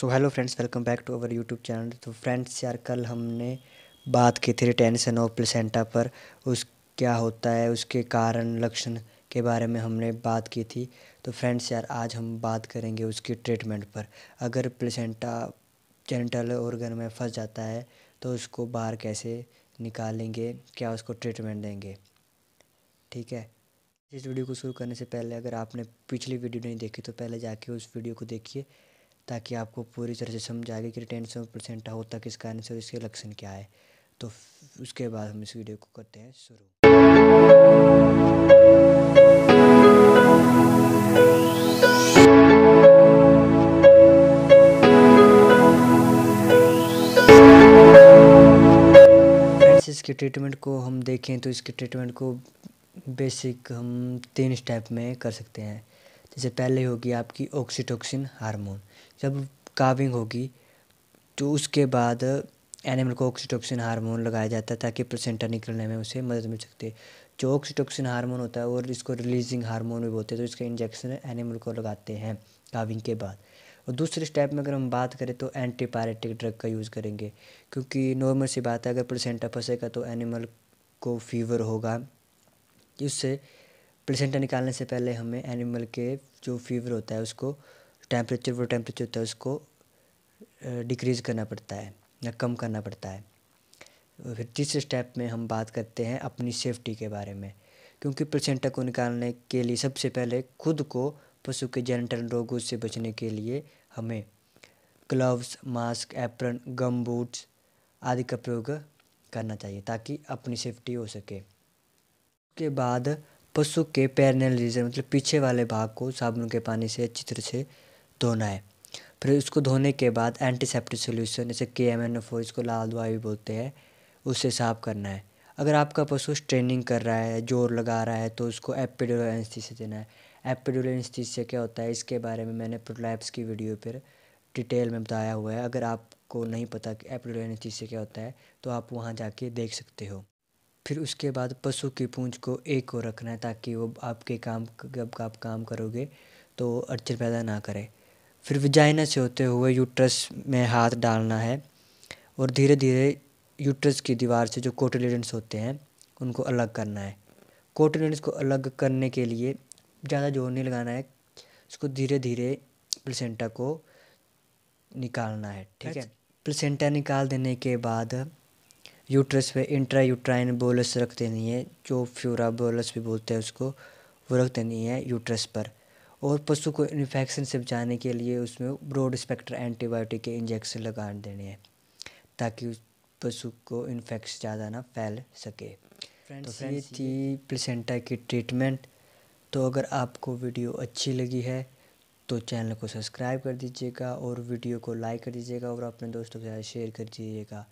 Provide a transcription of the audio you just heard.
so hello friends welcome back to our YouTube channel तो friends यार कल हमने बात की थी रिटेंशन ऑफ प्लेसेंटा पर उस क्या होता है उसके कारण लक्षण के बारे में हमने बात की थी तो फ्रेंड्स यार आज हम बात करेंगे उसकी ट्रीटमेंट पर अगर प्लेसेंटा जेनिटल ऑर्गन में फंस जाता है तो उसको बाहर कैसे निकालेंगे क्या उसको ट्रीटमेंट देंगे ठीक है इस वीडियो को शुरू करने से पहले अगर आपने पिछली वीडियो नहीं देखी तो पहले जाके उस वीडियो को देखिए ताकि आपको पूरी तरह से समझ आएगी कि टेंशन परसेंट होता किस कारण से और इसके लक्षण क्या है तो उसके बाद हम इस वीडियो को करते हैं शुरू इसके ट्रीटमेंट को हम देखें तो इसके ट्रीटमेंट को बेसिक हम तीन स्टेप में कर सकते हैं जैसे पहले होगी आपकी ऑक्सीटोक्सिन हार्मोन जब काविंग होगी तो उसके बाद एनिमल को ऑक्सीटोक्सिन हार्मोन लगाया जाता है ताकि प्रसेंटा निकलने में उसे मदद मिल सकती है जो ऑक्सीटोक्सिन हार्मोन होता है और इसको रिलीजिंग हार्मोन भी बोलते हैं तो इसका इंजेक्शन एनिमल को लगाते हैं काविंग के बाद और दूसरे स्टेप में अगर हम बात करें तो एंटीपायरेटिक ड्रग का यूज़ करेंगे क्योंकि नॉर्मल सी बात है अगर प्रसेंटा फंसेगा तो एनिमल को फीवर होगा इससे प्लेसेंटा निकालने से पहले हमें एनिमल के जो फीवर होता है उसको टेम्परेचर वो टेम्परेचर होता है उसको डिक्रीज़ करना पड़ता है या कम करना पड़ता है फिर तीसरे स्टेप में हम बात करते हैं अपनी सेफ्टी के बारे में क्योंकि प्लेसेंटा को निकालने के लिए सबसे पहले खुद को पशु के जेनेटल रोगों से बचने के लिए हमें gloves mask apron gum boots आदि का प्रयोग करना चाहिए ताकि अपनी सेफ्टी हो सके उसके बाद पशु के पैरनल रीजन मतलब पीछे वाले भाग को साबुन के पानी से अच्छी तरह से धोना है फिर उसको धोने के बाद एंटीसेप्टिक सोल्यूशन जैसे के एम एन एफ ओ इसको लाल दवाई भी बोलते हैं उससे साफ करना है अगर आपका पशु स्ट्रेनिंग कर रहा है जोर लगा रहा है तो उसको एपिडोल से देना है एपिडोल से क्या होता है इसके बारे में मैंने प्रोलैप्स की वीडियो पर डिटेल में बताया हुआ है अगर आपको नहीं पता कि एपिडोल से क्या होता है तो आप वहाँ जाके देख सकते हो फिर उसके बाद पशु की पूंछ को एक को रखना है ताकि वो आपके काम जब आप काम करोगे तो अड़चन पैदा ना करे फिर विजाइना से होते हुए यूट्रस में हाथ डालना है और धीरे धीरे यूट्रस की दीवार से जो कोटिलेडेंट्स होते हैं उनको अलग करना है कोटिलेडेंट्स को अलग करने के लिए ज़्यादा जोर नहीं लगाना है उसको धीरे धीरे प्लेसेंटा को निकालना है ठीक है प्लेसेंटा निकाल देने के बाद यूट्रस पे इंट्रा यूट्राइन बोलस रख देनी है जो फ्यूरा बोलस भी बोलते हैं उसको वो रख देनी है यूट्रस पर और पशु को इन्फेक्शन से बचाने के लिए उसमें ब्रॉड स्पेक्टर एंटीबायोटिक के इंजेक्शन लगा देने हैं ताकि उस पशु को इन्फेक्शन ज़्यादा ना फैल सके फ्रेंड्स तो ये थी प्लेसेंटा की ट्रीटमेंट तो अगर आपको वीडियो अच्छी लगी है तो चैनल को सब्सक्राइब कर दीजिएगा और वीडियो को लाइक कर दीजिएगा और अपने दोस्तों के साथ शेयर कर दीजिएगा